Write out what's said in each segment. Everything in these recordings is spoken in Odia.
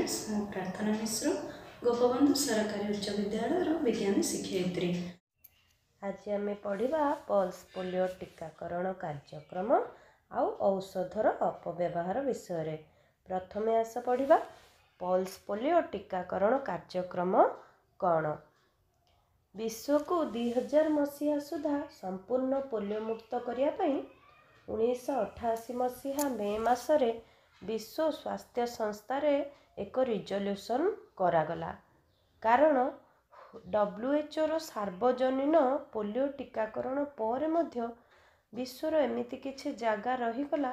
ଫ୍ରେଣ୍ଡସ୍ ମୁଁ ପ୍ରାର୍ଥନା ମିଶ୍ର ଗୋପବନ୍ଧୁ ସରକାରୀ ଉଚ୍ଚ ବିଦ୍ୟାଳୟର ବିଜ୍ଞାନ ଶିକ୍ଷୟିତ୍ରୀ ଆଜି ଆମେ ପଢ଼ିବା ପଲ୍ସ ପୋଲିଓ ଟୀକାକରଣ କାର୍ଯ୍ୟକ୍ରମ ଆଉ ଔଷଧର ଅପବ୍ୟବହାର ବିଷୟରେ ପ୍ରଥମେ ଆସ ପଢ଼ିବା ପଲ୍ସ ପୋଲିଓ ଟୀକାକରଣ କାର୍ଯ୍ୟକ୍ରମ କ'ଣ ବିଶ୍ୱକୁ ଦୁଇହଜାର ମସିହା ସୁଦ୍ଧା ସମ୍ପୂର୍ଣ୍ଣ ପୋଲିଓ ମୁକ୍ତ କରିବା ପାଇଁ ଉଣେଇଶହ ଅଠାଅଶୀ ମସିହା ମେ ମାସରେ ବିଶ୍ୱ ସ୍ୱାସ୍ଥ୍ୟ ସଂସ୍ଥାରେ ଏକ ରିଜଲ୍ୟୁସନ୍ କରାଗଲା କାରଣ ଡବ୍ଲ୍ୟୁଏଚ୍ଓର ସାର୍ବଜନୀନ ପୋଲିଓ ଟିକାକରଣ ପରେ ମଧ୍ୟ ବିଶ୍ୱର ଏମିତି କିଛି ଜାଗା ରହିଗଲା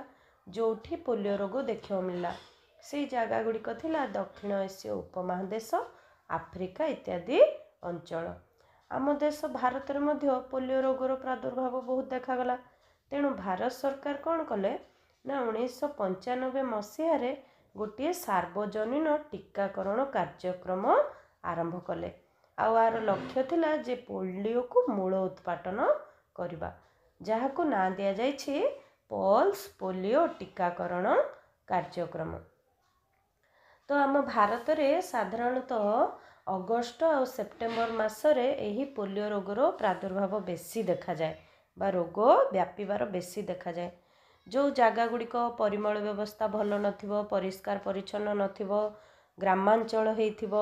ଯେଉଁଠି ପୋଲିଓ ରୋଗ ଦେଖିବାକୁ ମିଳିଲା ସେଇ ଜାଗା ଗୁଡ଼ିକ ଥିଲା ଦକ୍ଷିଣ ଏସୀୟ ଉପମହାଦେଶ ଆଫ୍ରିକା ଇତ୍ୟାଦି ଅଞ୍ଚଳ ଆମ ଦେଶ ଭାରତରେ ମଧ୍ୟ ପୋଲିଓ ରୋଗର ପ୍ରାଦୁର୍ଭାବ ବହୁତ ଦେଖାଗଲା ତେଣୁ ଭାରତ ସରକାର କ'ଣ କଲେ ନା ଉଣେଇଶହ ପଞ୍ଚାନବେ ମସିହାରେ ଗୋଟିଏ ସାର୍ବଜନୀନ ଟିକାକରଣ କାର୍ଯ୍ୟକ୍ରମ ଆରମ୍ଭ କଲେ ଆଉ ଆର ଲକ୍ଷ୍ୟ ଥିଲା ଯେ ପୋଲିଓକୁ ମୂଳ ଉତ୍ପାଟନ କରିବା ଯାହାକୁ ନାଁ ଦିଆଯାଇଛି ପଲ୍ସ ପୋଲିଓ ଟିକାକରଣ କାର୍ଯ୍ୟକ୍ରମ ତ ଆମ ଭାରତରେ ସାଧାରଣତଃ ଅଗଷ୍ଟ ଆଉ ସେପ୍ଟେମ୍ବର ମାସରେ ଏହି ପୋଲିଓ ରୋଗର ପ୍ରାଦୁର୍ଭାବ ବେଶୀ ଦେଖାଯାଏ ବା ରୋଗ ବ୍ୟାପିବାର ବେଶୀ ଦେଖାଯାଏ ଯେଉଁ ଜାଗା ଗୁଡ଼ିକ ପରିମଳ ବ୍ୟବସ୍ଥା ଭଲ ନଥିବ ପରିଷ୍କାର ପରିଚ୍ଛନ୍ନ ନଥିବ ଗ୍ରାମାଞ୍ଚଳ ହେଇଥିବ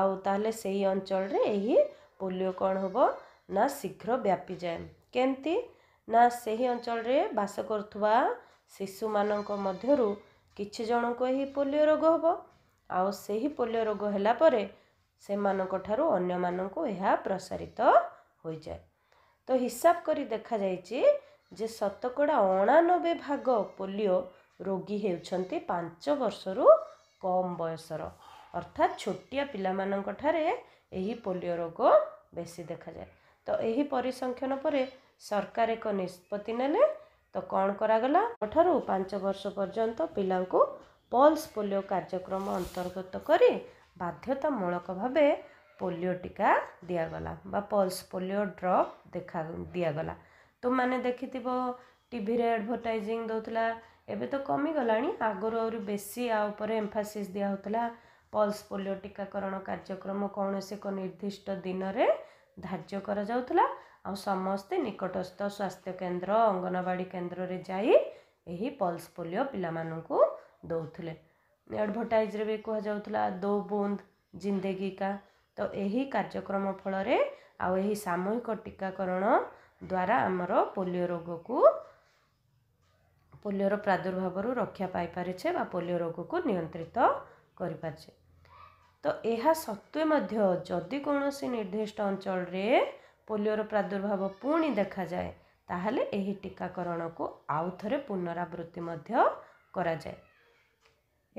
ଆଉ ତାହେଲେ ସେହି ଅଞ୍ଚଳରେ ଏହି ପୋଲିଓ କ'ଣ ହେବ ନା ଶୀଘ୍ର ବ୍ୟାପିଯାଏ କେମିତି ନା ସେହି ଅଞ୍ଚଳରେ ବାସ କରୁଥିବା ଶିଶୁମାନଙ୍କ ମଧ୍ୟରୁ କିଛି ଜଣଙ୍କୁ ଏହି ପୋଲିଓ ରୋଗ ହେବ ଆଉ ସେହି ପୋଲିଓ ରୋଗ ହେଲା ପରେ ସେମାନଙ୍କ ଠାରୁ ଅନ୍ୟମାନଙ୍କୁ ଏହା ପ୍ରସାରିତ ହୋଇଯାଏ ତ ହିସାବ କରି ଦେଖାଯାଇଛି ଯେ ଶତକଡ଼ା ଅଣାନବେ ଭାଗ ପୋଲିଓ ରୋଗୀ ହେଉଛନ୍ତି ପାଞ୍ଚ ବର୍ଷରୁ କମ୍ ବୟସର ଅର୍ଥାତ୍ ଛୋଟିଆ ପିଲାମାନଙ୍କ ଠାରେ ଏହି ପୋଲିଓ ରୋଗ ବେଶୀ ଦେଖାଯାଏ ତ ଏହି ପରିସଂଖ୍ୟନ ପରେ ସରକାର ଏକ ନିଷ୍ପତ୍ତି ନେଲେ ତ କ'ଣ କରାଗଲା ଠାରୁ ପାଞ୍ଚ ବର୍ଷ ପର୍ଯ୍ୟନ୍ତ ପିଲାଙ୍କୁ ପଲ୍ସ ପୋଲିଓ କାର୍ଯ୍ୟକ୍ରମ ଅନ୍ତର୍ଗତ କରି ବାଧ୍ୟତାମୂଳକ ଭାବେ ପୋଲିଓ ଟୀକା ଦିଆଗଲା ବା ପଲ୍ସ ପୋଲିଓ ଡ୍ରପ୍ ଦେଖା ଦିଆଗଲା ତୁମମାନେ ଦେଖିଥିବ ଟିଭିରେ ଆଡ଼ଭର୍ଟାଇଜିଂ ଦେଉଥିଲା ଏବେ ତ କମିଗଲାଣି ଆଗରୁ ଆହୁରି ବେଶୀ ଆ ଉପରେ ଏମ୍ଫାସିସ୍ ଦିଆହେଉଥିଲା ପଲ୍ସ ପୋଲିଓ ଟୀକାକରଣ କାର୍ଯ୍ୟକ୍ରମ କୌଣସି ଏକ ନିର୍ଦ୍ଦିଷ୍ଟ ଦିନରେ ଧାର୍ଯ୍ୟ କରାଯାଉଥିଲା ଆଉ ସମସ୍ତେ ନିକଟସ୍ଥ ସ୍ୱାସ୍ଥ୍ୟ କେନ୍ଦ୍ର ଅଙ୍ଗନବାଡ଼ି କେନ୍ଦ୍ରରେ ଯାଇ ଏହି ପଲ୍ସ ପୋଲିଓ ପିଲାମାନଙ୍କୁ ଦେଉଥିଲେ ଆଡ଼ଭର୍ଟାଇଜ୍ରେ ବି କୁହାଯାଉଥିଲା ଦୋ ବୁନ୍ଦ ଜିନ୍ଦେଗୀ କା ତ ଏହି କାର୍ଯ୍ୟକ୍ରମ ଫଳରେ ଆଉ ଏହି ସାମୂହିକ ଟୀକାକରଣ ଦ୍ୱାରା ଆମର ପୋଲିଓ ରୋଗକୁ ପୋଲିଓର ପ୍ରାଦୁର୍ଭାବରୁ ରକ୍ଷା ପାଇପାରିଛେ ବା ପୋଲିଓ ରୋଗକୁ ନିୟନ୍ତ୍ରିତ କରିପାରିଛେ ତ ଏହା ସତ୍ତ୍ୱେ ମଧ୍ୟ ଯଦି କୌଣସି ନିର୍ଦ୍ଦିଷ୍ଟ ଅଞ୍ଚଳରେ ପୋଲିଓର ପ୍ରାଦୁର୍ଭାବ ପୁଣି ଦେଖାଯାଏ ତାହେଲେ ଏହି ଟିକାକରଣକୁ ଆଉ ଥରେ ପୁନରାବୃତ୍ତି ମଧ୍ୟ କରାଯାଏ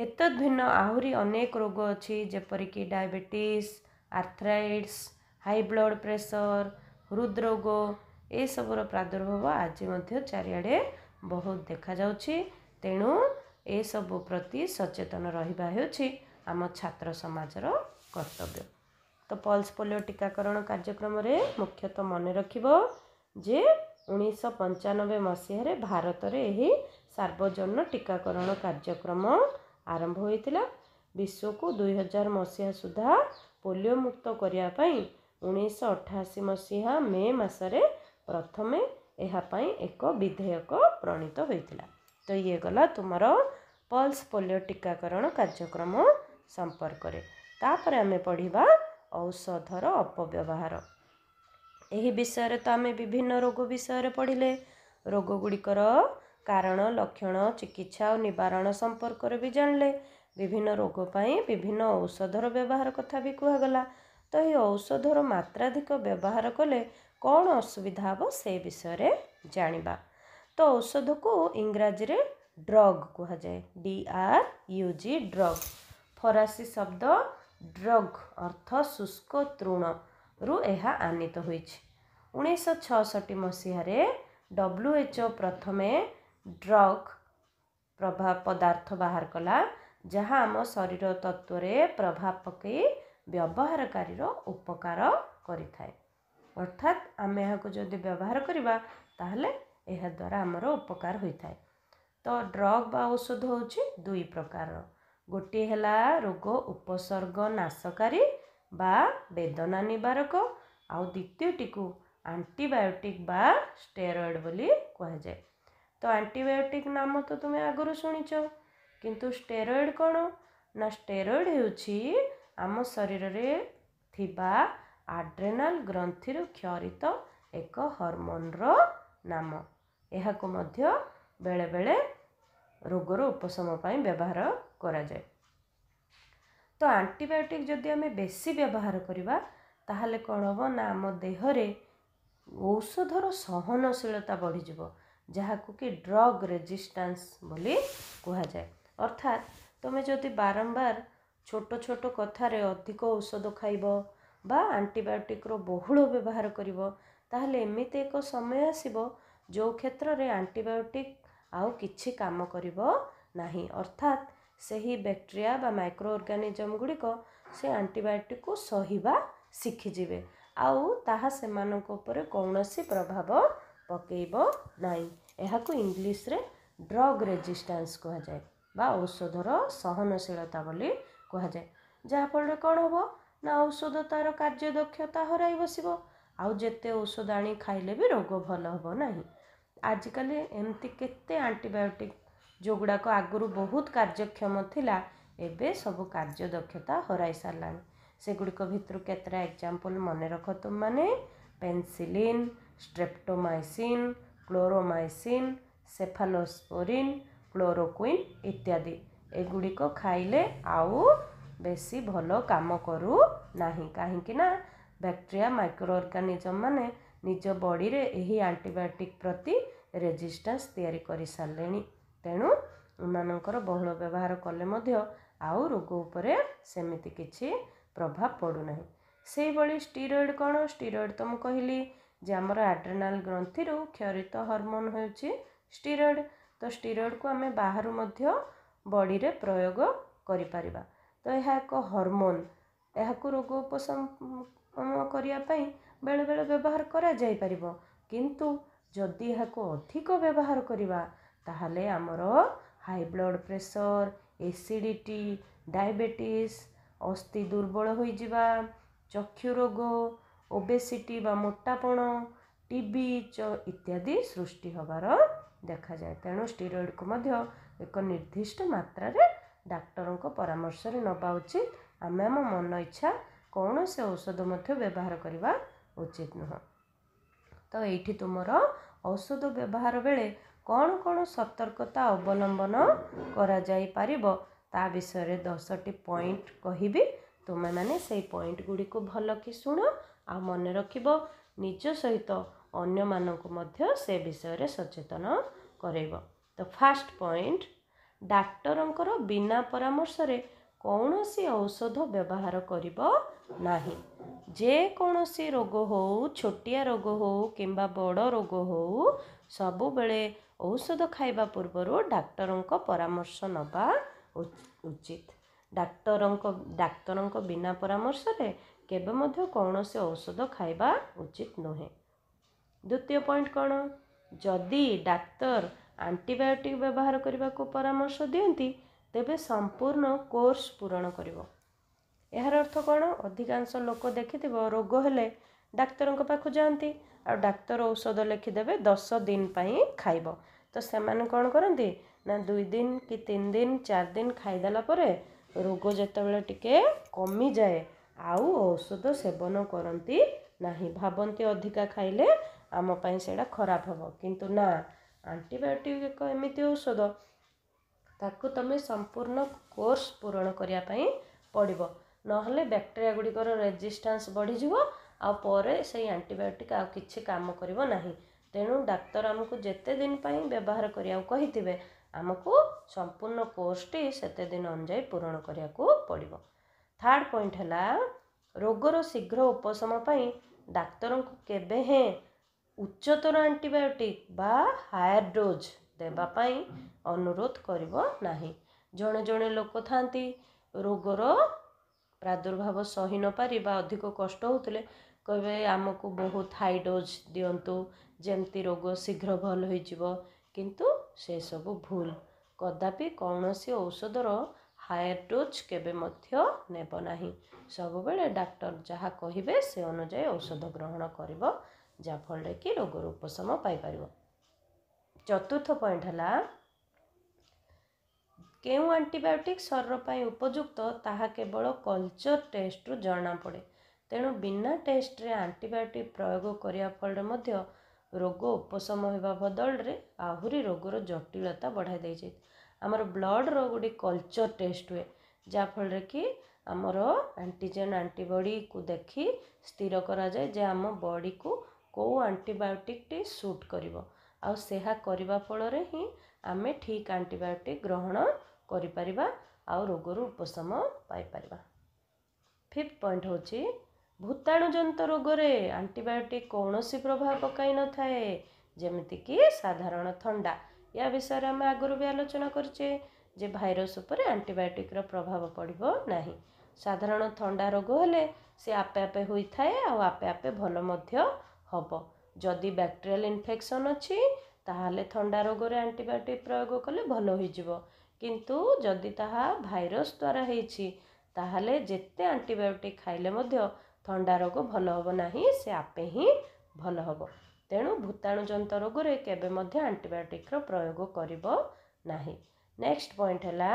ଏତଦ୍ ଭିନ୍ନ ଆହୁରି ଅନେକ ରୋଗ ଅଛି ଯେପରିକି diabetes arthritis high blood pressure ହୃଦରୋଗ ଏସବୁର ପ୍ରାଦୁର୍ଭାବ ଆଜି ମଧ୍ୟ ଚାରିଆଡ଼େ ବହୁତ ଦେଖାଯାଉଛି ତେଣୁ ଏସବୁ ପ୍ରତି ସଚେତନ ରହିବା ହେଉଛି ଆମ ଛାତ୍ର ସମାଜର କର୍ତ୍ତବ୍ୟ ତ ପଲ୍ସ ପୋଲିଓ ଟିକାକରଣ କାର୍ଯ୍ୟକ୍ରମରେ ମୁଖ୍ୟତଃ ମନେ ରଖିବ ଯେ ଉଣେଇଶହ ପଞ୍ଚାନବେ ମସିହାରେ ଭାରତରେ ଏହି ସାର୍ବଜନୀନ ଟିକାକରଣ କାର୍ଯ୍ୟକ୍ରମ ଆରମ୍ଭ ହୋଇଥିଲା ବିଶ୍ୱକୁ ଦୁଇହଜାର ମସିହା ସୁଦ୍ଧା ପୋଲିଓ ମୁକ୍ତ କରିବା ପାଇଁ ଉଣେଇଶହ ଅଠାଅଶୀ ମସିହା ମେ ମାସରେ ପ୍ରଥମେ ଏହା ପାଇଁ ଏକ ବିଧେୟକ ପ୍ରଣୀତ ହୋଇଥିଲା ତ ଇଏ ଗଲା ତୁମର ପଲ୍ସ ପୋଲିଓ ଟୀକାକରଣ କାର୍ଯ୍ୟକ୍ରମ ସମ୍ପର୍କରେ ତାପରେ ଆମେ ପଢ଼ିବା ଔଷଧର ଅପବ୍ୟବହାର ଏହି ବିଷୟରେ ତ ଆମେ ବିଭିନ୍ନ ରୋଗ ବିଷୟରେ ପଢ଼ିଲେ ରୋଗ ଗୁଡ଼ିକର କାରଣ ଲକ୍ଷଣ ଚିକିତ୍ସା ଓ ନିବାରଣ ସମ୍ପର୍କରେ ବି ଜାଣିଲେ ବିଭିନ୍ନ ରୋଗ ପାଇଁ ବିଭିନ୍ନ ଔଷଧର ବ୍ୟବହାର କଥା ବି କୁହାଗଲା ତ ଏହି ଔଷଧର ମାତ୍ରାଧିକ ବ୍ୟବହାର କଲେ କ'ଣ ଅସୁବିଧା ହେବ ସେ ବିଷୟରେ ଜାଣିବା ତ ଔଷଧକୁ ଇଂରାଜୀରେ ଡ୍ରଗ୍ କୁହାଯାଏ D R U G drug ଫରାସୀ ଶବ୍ଦ ଡ୍ରଗ୍ ଅର୍ଥ ଶୁଷ୍କ ତୃଣରୁ ଏହା ଆନିତ ହୋଇଛି ଉଣେଇଶହ ଛଅଷଠି ମସିହାରେ ଡବ୍ଲ୍ୟୁ ଏଚ୍ ଓ ପ୍ରଥମେ ଡ୍ରଗ୍ ପ୍ରଭାବ ପଦାର୍ଥ ବାହାର କଲା ଯାହା ଆମ ଶରୀର ତତ୍ତ୍ୱରେ ପ୍ରଭାବ ପକାଇ ବ୍ୟବହାରକାରୀର ଉପକାର କରିଥାଏ ଅର୍ଥାତ୍ ଆମେ ଏହାକୁ ଯଦି ବ୍ୟବହାର କରିବା ତାହେଲେ ଏହାଦ୍ୱାରା ଆମର ଉପକାର ହୋଇଥାଏ ତ ଡ୍ରଗ୍ ବା ଔଷଧ ହେଉଛି ଦୁଇ ପ୍ରକାରର ଗୋଟିଏ ହେଲା ରୋଗ ଉପସର୍ଗ ନାଶକାରୀ ବା ବେଦନା ନିବାରକ ଆଉ ଦ୍ୱିତୀୟଟିକୁ ଆଣ୍ଟିବାୟୋଟିକ୍ ବା ଷ୍ଟେରଏଡ଼୍ ବୋଲି କୁହାଯାଏ ତ ଆଣ୍ଟିବାୟୋଟିକ୍ ନାମ ତ ତୁମେ ଆଗରୁ ଶୁଣିଛ କିନ୍ତୁ ଷ୍ଟେରଏଡ଼୍ କ'ଣ ନା ଷ୍ଟେରଏଡ଼୍ ହେଉଛି ଆମ ଶରୀରରେ ଥିବା ଆଡ୍ରେନାଲ ଗ୍ରନ୍ଥିରୁ କ୍ଷରିତ ଏକ ହରମୋନର ନାମ ଏହାକୁ ମଧ୍ୟ ବେଳେବେଳେ ରୋଗର ଉପଶମ ପାଇଁ ବ୍ୟବହାର କରାଯାଏ ତ ଆଣ୍ଟିବାୟୋଟିକ୍ ଯଦି ଆମେ ବେଶୀ ବ୍ୟବହାର କରିବା ତାହେଲେ କ'ଣ ହେବ ନା ଆମ ଦେହରେ ଔଷଧର ସହନଶୀଳତା ବଢ଼ିଯିବ ଯାହାକୁ କି ଡ୍ରଗ୍ ରେଜିଷ୍ଟାନ୍ସ ବୋଲି କୁହାଯାଏ ଅର୍ଥାତ୍ ତୁମେ ଯଦି ବାରମ୍ବାର ଛୋଟ ଛୋଟ କଥାରେ ଅଧିକ ଔଷଧ ଖାଇବ ବା ଆଣ୍ଟିବାୟୋଟିକ୍ର ବହୁଳ ବ୍ୟବହାର କରିବ ତାହେଲେ ଏମିତି ଏକ ସମୟ ଆସିବ ଯେଉଁ କ୍ଷେତ୍ରରେ ଆଣ୍ଟିବାୟୋଟିକ୍ ଆଉ କିଛି କାମ କରିବ ନାହିଁ ଅର୍ଥାତ୍ ସେହି ବ୍ୟାକ୍ଟେରିଆ ବା ମାଇକ୍ରୋ ଅର୍ଗାନିଜମ୍ ଗୁଡ଼ିକ ସେ ଆଣ୍ଟିବାୟୋଟିକ୍କୁ ସହିବା ଶିଖିଯିବେ ଆଉ ତାହା ସେମାନଙ୍କ ଉପରେ କୌଣସି ପ୍ରଭାବ ପକାଇବ ନାହିଁ ଏହାକୁ ଇଂଲିଶରେ ଡ୍ରଗ୍ ରେଜିଷ୍ଟାନ୍ସ କୁହାଯାଏ ବା ଔଷଧର ସହନଶୀଳତା ବୋଲି କୁହାଯାଏ ଯାହାଫଳରେ କ'ଣ ହେବ ନା ଔଷଧ ତା'ର କାର୍ଯ୍ୟଦକ୍ଷତା ହରାଇ ବସିବ ଆଉ ଯେତେ ଔଷଧ ଆଣି ଖାଇଲେ ବି ରୋଗ ଭଲ ହେବ ନାହିଁ ଆଜିକାଲି ଏମିତି କେତେ ଆଣ୍ଟିବାୟୋଟିକ୍ ଯେଉଁଗୁଡ଼ାକ ଆଗରୁ ବହୁତ କାର୍ଯ୍ୟକ୍ଷମ ଥିଲା ଏବେ ସବୁ କାର୍ଯ୍ୟଦକ୍ଷତା ହରାଇ ସାରିଲାଣି ସେଗୁଡ଼ିକ ଭିତରୁ କେତେଟା ଏକ୍ଜାମ୍ପଲ ମନେ ରଖ ତୁମମାନେ ପେନସିଲିନ୍ ଷ୍ଟ୍ରେପ୍ଟୋମାଇସିନ୍ କ୍ଲୋରୋମାଇସିନ୍ ସେଫାଲୋସ୍ପୋରିନ୍ କ୍ଲୋରୋକୁଇନ୍ ଇତ୍ୟାଦି ଏଗୁଡ଼ିକ ଖାଇଲେ ଆଉ ବେଶୀ ଭଲ କାମ କରୁନାହିଁ କାହିଁକିନା ବ୍ୟାକ୍ଟେରିଆ ମାଇକ୍ରୋ ଅର୍ଗାନିଜମ୍ ମାନେ ନିଜ ବଡ଼ିରେ ଏହି ଆଣ୍ଟିବାୟୋଟିକ୍ ପ୍ରତି ରେଜିଷ୍ଟାନ୍ସ ତିଆରି କରିସାରିଲେଣି ତେଣୁ ଏମାନଙ୍କର ବହୁଳ ବ୍ୟବହାର କଲେ ମଧ୍ୟ ଆଉ ରୋଗ ଉପରେ ସେମିତି କିଛି ପ୍ରଭାବ ପଡ଼ୁନାହିଁ ସେଇଭଳି ଷ୍ଟିରଏଡ଼୍ କ'ଣ ଷ୍ଟିରଏଡ଼୍ ତ ମୁଁ କହିଲି ଯେ ଆମର ଆଡ୍ରେନାଲ୍ ଗ୍ରନ୍ଥିରୁ କ୍ଷରିତ ହରମୋନ୍ ହେଉଛି ଷ୍ଟିରଏଡ଼୍ ତ ଷ୍ଟିରଏଡ଼୍କୁ ଆମେ ବାହାରୁ ମଧ୍ୟ ବଡ଼ିରେ ପ୍ରୟୋଗ କରିପାରିବା ତ ଏହା ଏକ ହରମୋନ୍ ଏହାକୁ ରୋଗ ଉପଶମ କରିବା ପାଇଁ ବେଳେବେଳେ ବ୍ୟବହାର କରାଯାଇପାରିବ କିନ୍ତୁ ଯଦି ଏହାକୁ ଅଧିକ ବ୍ୟବହାର କରିବା ତାହେଲେ ଆମର high blood pressure acidity diabetes ଅସ୍ଥି ଦୁର୍ବଳ ହୋଇଯିବା ଚକ୍ଷୁ ରୋଗ ଓବେସିଟି ବା ମୋଟାପଣ ଟିବି ଚ ଇତ୍ୟାଦି ସୃଷ୍ଟି ହେବାର ଦେଖାଯାଏ ତେଣୁ ଷ୍ଟିରଏଡ଼୍କୁ ମଧ୍ୟ ଏକ ନିର୍ଦ୍ଦିଷ୍ଟ ମାତ୍ରାରେ ଡାକ୍ତରଙ୍କ ପରାମର୍ଶରେ ନେବା ଉଚିତ ଆମେ ଆମ ମନ ଇଚ୍ଛା କୌଣସି ଔଷଧ ମଧ୍ୟ ବ୍ୟବହାର କରିବା ଉଚିତ ନୁହଁ ତ ଏଇଠି ତୁମର ଔଷଧ ବ୍ୟବହାର ବେଳେ କ'ଣ କ'ଣ ସତର୍କତା ଅବଲମ୍ବନ କରାଯାଇପାରିବ ତା ବିଷୟରେ ଦଶଟି ପଏଣ୍ଟ କହିବି ତୁମେମାନେ ସେଇ ପଏଣ୍ଟ ଗୁଡ଼ିକୁ ଭଲକି ଶୁଣ ଆଉ ମନେ ରଖିବ ନିଜ ସହିତ ଅନ୍ୟମାନଙ୍କୁ ମଧ୍ୟ ସେ ବିଷୟରେ ସଚେତନ କରାଇବ ଦ ଫାଷ୍ଟ ପଏଣ୍ଟ ଡାକ୍ତରଙ୍କର ବିନା ପରାମର୍ଶରେ କୌଣସି ଔଷଧ ବ୍ୟବହାର କରିବ ନାହିଁ ଯେକୌଣସି ରୋଗ ହେଉ ଛୋଟିଆ ରୋଗ ହେଉ କିମ୍ବା ବଡ଼ ରୋଗ ହେଉ ସବୁବେଳେ ଔଷଧ ଖାଇବା ପୂର୍ବରୁ ଡାକ୍ତରଙ୍କ ପରାମର୍ଶ ନେବା ଉଚିତ ଡାକ୍ତରଙ୍କ ଡାକ୍ତରଙ୍କ ବିନା ପରାମର୍ଶରେ କେବେ ମଧ୍ୟ କୌଣସି ଔଷଧ ଖାଇବା ଉଚିତ ନୁହେଁ ଦ୍ୱିତୀୟ ପଏଣ୍ଟ କ'ଣ ଯଦି ଡାକ୍ତର ଆଣ୍ଟିବାୟୋଟିକ୍ ବ୍ୟବହାର କରିବାକୁ ପରାମର୍ଶ ଦିଅନ୍ତି ତେବେ ସମ୍ପୂର୍ଣ୍ଣ କୋର୍ସ ପୂରଣ କରିବ ଏହାର ଅର୍ଥ କ'ଣ ଅଧିକାଂଶ ଲୋକ ଦେଖିଥିବ ରୋଗ ହେଲେ ଡାକ୍ତରଙ୍କ ପାଖକୁ ଯାଆନ୍ତି ଆଉ ଡାକ୍ତର ଔଷଧ ଲେଖିଦେବେ ଦଶ ଦିନ ପାଇଁ ଖାଇବ ତ ସେମାନେ କ'ଣ କରନ୍ତି ନା ଦୁଇ ଦିନ କି ତିନି ଦିନ ଚାରି ଦିନ ଖାଇଦେଲା ପରେ ରୋଗ ଯେତେବେଳେ ଟିକେ କମିଯାଏ ଆଉ ଔଷଧ ସେବନ କରନ୍ତି ନାହିଁ ଭାବନ୍ତି ଅଧିକା ଖାଇଲେ ଆମ ପାଇଁ ସେଇଟା ଖରାପ ହେବ କିନ୍ତୁ ନା ଆଣ୍ଟିବାୟୋଟିକ୍ ଏକ ଏମିତି ଔଷଧ ତାକୁ ତୁମେ ସମ୍ପୂର୍ଣ୍ଣ କୋର୍ସ ପୂରଣ କରିବା ପାଇଁ ପଡ଼ିବ ନହେଲେ ବ୍ୟାକ୍ଟେରିଆ ଗୁଡ଼ିକର ରେଜିଷ୍ଟାନ୍ସ ବଢ଼ିଯିବ ଆଉ ପରେ ସେଇ ଆଣ୍ଟିବାୟୋଟିକ୍ ଆଉ କିଛି କାମ କରିବ ନାହିଁ ତେଣୁ ଡାକ୍ତର ଆମକୁ ଯେତେ ଦିନ ପାଇଁ ବ୍ୟବହାର କରିବାକୁ କହିଥିବେ ଆମକୁ ସମ୍ପୂର୍ଣ୍ଣ କୋର୍ସଟି ସେତେ ଦିନ ଅନୁଯାୟୀ ପୂରଣ କରିବାକୁ ପଡ଼ିବ ଥାର୍ଡ଼ ପଏଣ୍ଟ ହେଲା ରୋଗର ଶୀଘ୍ର ଉପଶମ ପାଇଁ ଡାକ୍ତରଙ୍କୁ କେବେ ହେଁ ଉଚ୍ଚତର ଆଣ୍ଟିବାୟୋଟିକ୍ ବା ହାୟର ଡୋଜ୍ ଦେବା ପାଇଁ ଅନୁରୋଧ କରିବ ନାହିଁ ଜଣେ ଜଣେ ଲୋକ ଥାନ୍ତି ରୋଗର ପ୍ରାଦୁର୍ଭାବ ସହି ନପାରି ବା ଅଧିକ କଷ୍ଟ ହେଉଥିଲେ କହିବେ ଆମକୁ ବହୁତ ହାଇ ଡୋଜ୍ ଦିଅନ୍ତୁ ଯେମିତି ରୋଗ ଶୀଘ୍ର ଭଲ ହୋଇଯିବ କିନ୍ତୁ ସେସବୁ ଭୁଲ କଦାପି କୌଣସି ଔଷଧର ହାୟର ଡୋଜ୍ କେବେ ମଧ୍ୟ ନେବ ନାହିଁ ସବୁବେଳେ ଡାକ୍ତର ଯାହା କହିବେ ସେ ଅନୁଯାୟୀ ଔଷଧ ଗ୍ରହଣ କରିବ ଯାହାଫଳରେ କି ରୋଗର ଉପଶମ ପାଇପାରିବ ଚତୁର୍ଥ ପଏଣ୍ଟ ହେଲା କେଉଁ ଆଣ୍ଟିବାୟୋଟିକ୍ ଶରୀର ପାଇଁ ଉପଯୁକ୍ତ ତାହା କେବଳ କଲଚର ଟେଷ୍ଟରୁ ଜଣାପଡ଼େ ତେଣୁ ବିନା ଟେଷ୍ଟରେ ଆଣ୍ଟିବାୟୋଟିକ୍ ପ୍ରୟୋଗ କରିବା ଫଳରେ ମଧ୍ୟ ରୋଗ ଉପଶମ ହେବା ବଦଳରେ ଆହୁରି ରୋଗର ଜଟିଳତା ବଢ଼ାଇ ଦେଇଛି ଆମର ବ୍ଲଡ଼ର ଗୋଟିଏ କଲଚର ଟେଷ୍ଟ ହୁଏ ଯାହାଫଳରେ କି ଆମର ଆଣ୍ଟିଜେନ୍ ଆଣ୍ଟିବଡ଼ିକୁ ଦେଖି ସ୍ଥିର କରାଯାଏ ଯେ ଆମ ବଡ଼ିକୁ କେଉଁ ଆଣ୍ଟିବାୟୋଟିକ୍ଟି ସୁଟ୍ କରିବ ଆଉ ସେହା କରିବା ଫଳରେ ହିଁ ଆମେ ଠିକ୍ ଆଣ୍ଟିବାୟୋଟିକ୍ ଗ୍ରହଣ କରିପାରିବା ଆଉ ରୋଗରୁ ଉପଶମ ପାଇପାରିବା ଫିଫ୍ଥ ପଏଣ୍ଟ ହେଉଛି ଭୂତାଣୁ ଜନିତ ରୋଗରେ ଆଣ୍ଟିବାୟୋଟିକ୍ କୌଣସି ପ୍ରଭାବ ପକାଇ ନଥାଏ ଯେମିତିକି ସାଧାରଣ ଥଣ୍ଡା ୟା ବିଷୟରେ ଆମେ ଆଗରୁ ବି ଆଲୋଚନା କରିଛେ ଯେ ଭାଇରସ୍ ଉପରେ ଆଣ୍ଟିବାୟୋଟିକ୍ର ପ୍ରଭାବ ପଡ଼ିବ ନାହିଁ ସାଧାରଣ ଥଣ୍ଡା ରୋଗ ହେଲେ ସେ ଆପେ ଆପେ ହୋଇଥାଏ ଆଉ ଆପେ ଆପେ ଭଲ ମଧ୍ୟ ହେବ ଯଦି ବ୍ୟାକ୍ଟେରିଆଲ୍ ଇନଫେକ୍ସନ୍ ଅଛି ତା'ହେଲେ ଥଣ୍ଡା ରୋଗରେ ଆଣ୍ଟିବାୟୋଟିକ୍ ପ୍ରୟୋଗ କଲେ ଭଲ ହୋଇଯିବ କିନ୍ତୁ ଯଦି ତାହା ଭାଇରସ୍ ଦ୍ୱାରା ହେଇଛି ତା'ହେଲେ ଯେତେ ଆଣ୍ଟିବାୟୋଟିକ୍ ଖାଇଲେ ମଧ୍ୟ ଥଣ୍ଡା ରୋଗ ଭଲ ହେବ ନାହିଁ ସେ ଆପେ ହିଁ ଭଲ ହେବ ତେଣୁ ଭୂତାଣୁଜନିତ ରୋଗରେ କେବେ ମଧ୍ୟ ଆଣ୍ଟିବାୟୋଟିକ୍ର ପ୍ରୟୋଗ କରିବ ନାହିଁ ନେକ୍ସଟ ପଏଣ୍ଟ ହେଲା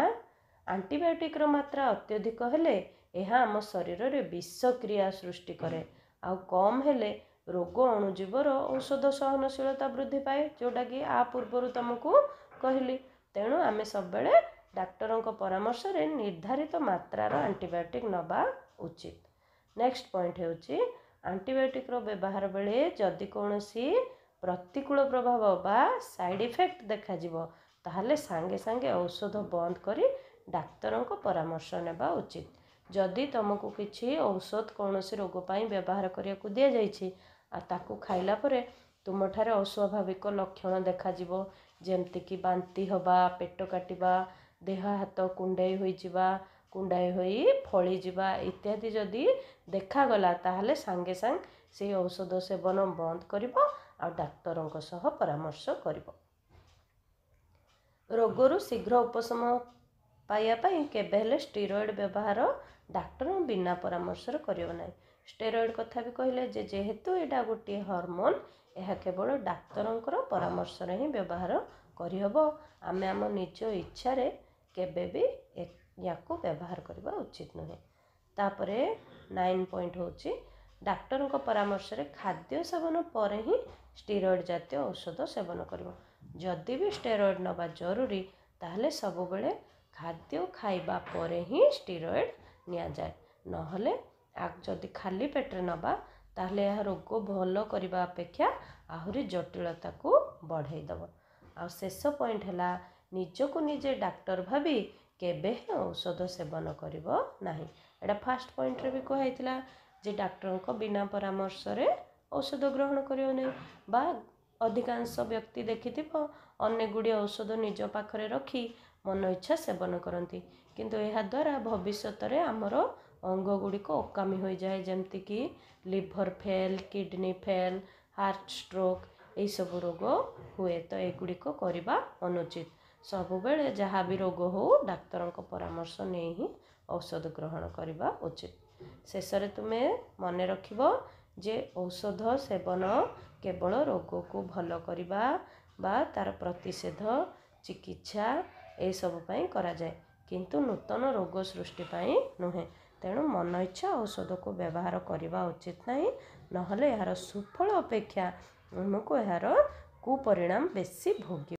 ଆଣ୍ଟିବାୟୋଟିକ୍ର ମାତ୍ରା ଅତ୍ୟଧିକ ହେଲେ ଏହା ଆମ ଶରୀରରେ ବିଷକ୍ରିୟା ସୃଷ୍ଟି କରେ ଆଉ କମ୍ ହେଲେ ରୋଗ ଅଣୁଜୀବର ଔଷଧ ସହନଶୀଳତା ବୃଦ୍ଧି ପାଏ ଯେଉଁଟାକି ଆ ପୂର୍ବରୁ ତୁମକୁ କହିଲି ତେଣୁ ଆମେ ସବୁବେଳେ ଡାକ୍ତରଙ୍କ ପରାମର୍ଶରେ ନିର୍ଦ୍ଧାରିତ ମାତ୍ରାର ଆଣ୍ଟିବାୟୋଟିକ୍ ନେବା ଉଚିତ ନେକ୍ସଟ ପଏଣ୍ଟ ହେଉଛି ଆଣ୍ଟିବାୟୋଟିକ୍ର ବ୍ୟବହାର ବେଳେ ଯଦି କୌଣସି ପ୍ରତିକୂଳ ପ୍ରଭାବ ବା ସାଇଡ଼୍ ଇଫେକ୍ଟ ଦେଖାଯିବ ତାହେଲେ ସାଙ୍ଗେ ସାଙ୍ଗେ ଔଷଧ ବନ୍ଦ କରି ଡାକ୍ତରଙ୍କ ପରାମର୍ଶ ନେବା ଉଚିତ ଯଦି ତୁମକୁ କିଛି ଔଷଧ କୌଣସି ରୋଗ ପାଇଁ ବ୍ୟବହାର କରିବାକୁ ଦିଆଯାଇଛି ଆଉ ତାକୁ ଖାଇଲା ପରେ ତୁମଠାରେ ଅସ୍ୱାଭାବିକ ଲକ୍ଷଣ ଦେଖାଯିବ ଯେମିତିକି ବାନ୍ତି ହେବା ପେଟ କାଟିବା ଦେହ ହାତ କୁଣ୍ଡେଇ ହୋଇଯିବା କୁଣ୍ଡାଇ ହୋଇ ଫଳିଯିବା ଇତ୍ୟାଦି ଯଦି ଦେଖାଗଲା ତାହେଲେ ସାଙ୍ଗେ ସାଙ୍ଗେ ସେଇ ଔଷଧ ସେବନ ବନ୍ଦ କରିବ ଆଉ ଡାକ୍ତରଙ୍କ ସହ ପରାମର୍ଶ କରିବ ରୋଗରୁ ଶୀଘ୍ର ଉପଶମ ପାଇବା ପାଇଁ କେବେ ହେଲେ ଷ୍ଟିରଏଡ଼୍ ବ୍ୟବହାର ଡାକ୍ତରଙ୍କ ବିନା ପରାମର୍ଶରେ କରିବ ନାହିଁ ଷ୍ଟେରଏଡ଼୍ କଥା ବି କହିଲେ ଯେ ଯେହେତୁ ଏଇଟା ଗୋଟିଏ ହରମୋନ୍ ଏହା କେବଳ ଡାକ୍ତରଙ୍କର ପରାମର୍ଶରେ ହିଁ ବ୍ୟବହାର କରିହେବ ଆମେ ଆମ ନିଜ ଇଚ୍ଛାରେ କେବେ ବି ୟାକୁ ବ୍ୟବହାର କରିବା ଉଚିତ ନୁହେଁ ତାପରେ ନାଇନ୍ ପଏଣ୍ଟ୍ ହେଉଛି ଡାକ୍ତରଙ୍କ ପରାମର୍ଶରେ ଖାଦ୍ୟ ସେବନ ପରେ ହିଁ ଷ୍ଟେରଏଡ଼୍ ଜାତୀୟ ଔଷଧ ସେବନ କରିବ ଯଦି ବି ଷ୍ଟେରଏଡ଼୍ ନେବା ଜରୁରୀ ତାହେଲେ ସବୁବେଳେ ଖାଦ୍ୟ ଖାଇବା ପରେ ହିଁ ଷ୍ଟେରଏଡ଼୍ ନିଆଯାଏ ନହେଲେ ଯଦି ଖାଲି ପେଟରେ ନେବା ତା'ହେଲେ ଏହା ରୋଗ ଭଲ କରିବା ଅପେକ୍ଷା ଆହୁରି ଜଟିଳତାକୁ ବଢ଼ାଇ ଦେବ ଆଉ ଶେଷ ପଏଣ୍ଟ ହେଲା ନିଜକୁ ନିଜେ ଡାକ୍ତର ଭାବି କେବେ ହେଁ ଔଷଧ ସେବନ କରିବ ନାହିଁ ଏଇଟା ଫାର୍ଷ୍ଟ ପଏଣ୍ଟରେ ବି କୁହାହେଇଥିଲା ଯେ ଡାକ୍ତରଙ୍କ ବିନା ପରାମର୍ଶରେ ଔଷଧ ଗ୍ରହଣ କରିବ ନାହିଁ ବା ଅଧିକାଂଶ ବ୍ୟକ୍ତି ଦେଖିଥିବ ଅନେକ ଗୁଡ଼ିଏ ଔଷଧ ନିଜ ପାଖରେ ରଖି ମନ ଇଚ୍ଛା ସେବନ କରନ୍ତି କିନ୍ତୁ ଏହାଦ୍ୱାରା ଭବିଷ୍ୟତରେ ଆମର ଅଙ୍ଗ ଗୁଡ଼ିକ ଅକାମୀ ହୋଇଯାଏ ଯେମିତିକି liver fail kidney fail heart stroke ଏଇସବୁ ରୋଗ ହୁଏ ତ ଏଗୁଡ଼ିକ କରିବା ଅନୁଚିତ ସବୁବେଳେ ଯାହା ବି ରୋଗ ହଉ ଡାକ୍ତରଙ୍କ ପରାମର୍ଶ ନେଇ ହିଁ ଔଷଧ ଗ୍ରହଣ କରିବା ଉଚିତ ଶେଷରେ ତୁମେ ମନେ ରଖିବ ଯେ ଔଷଧ ସେବନ କେବଳ ରୋଗକୁ ଭଲ କରିବା ବା ତା'ର ପ୍ରତିଷେଧ ଚିକିତ୍ସା ଏସବୁ ପାଇଁ କରାଯାଏ କିନ୍ତୁ ନୂତନ ରୋଗ ସୃଷ୍ଟି ପାଇଁ ନୁହେଁ ତେଣୁ ମନ ଇଚ୍ଛା ଔଷଧକୁ ବ୍ୟବହାର କରିବା ଉଚିତ ନାହିଁ ନହେଲେ ଏହାର ସୁଫଳ ଅପେକ୍ଷା ଆମକୁ ଏହାର କୁପରିଣାମ ବେଶୀ ଭୋଗିବାକୁ